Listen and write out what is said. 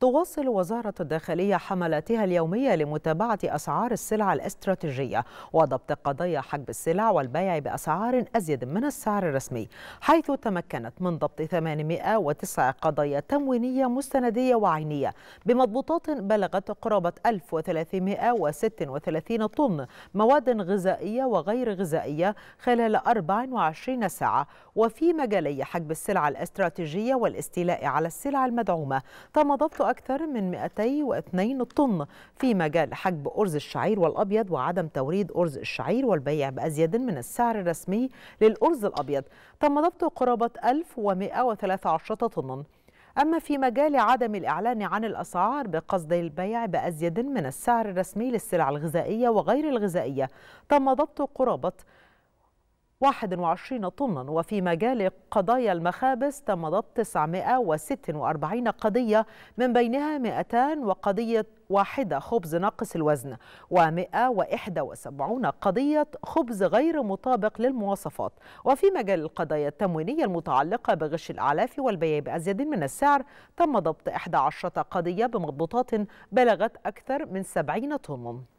تواصل وزارة الداخلية حملاتها اليومية لمتابعة أسعار السلع الاستراتيجية وضبط قضايا حجب السلع والبيع بأسعار أزيد من السعر الرسمي حيث تمكنت من ضبط 809 قضايا تموينية مستندية وعينية بمضبوطات بلغت قرابة 1336 طن مواد غذائية وغير غذائية خلال 24 ساعة وفي مجالي حجب السلع الاستراتيجية والاستيلاء على السلع المدعومة تم ضبط أكثر من 202 طن في مجال حجب أرز الشعير والأبيض وعدم توريد أرز الشعير والبيع بأزيد من السعر الرسمي للأرز الأبيض تم ضبط قرابة 1113 طن أما في مجال عدم الإعلان عن الأسعار بقصد البيع بأزيد من السعر الرسمي للسلع الغذائية وغير الغذائية تم ضبط قرابة 21 طنا وفي مجال قضايا المخابز تم ضبط 946 قضية من بينها 200 وقضية واحدة خبز ناقص الوزن و171 قضية خبز غير مطابق للمواصفات وفي مجال القضايا التموينية المتعلقة بغش الأعلاف والبيع بأزيد من السعر تم ضبط 11 قضية بمضبوطات بلغت أكثر من 70 طن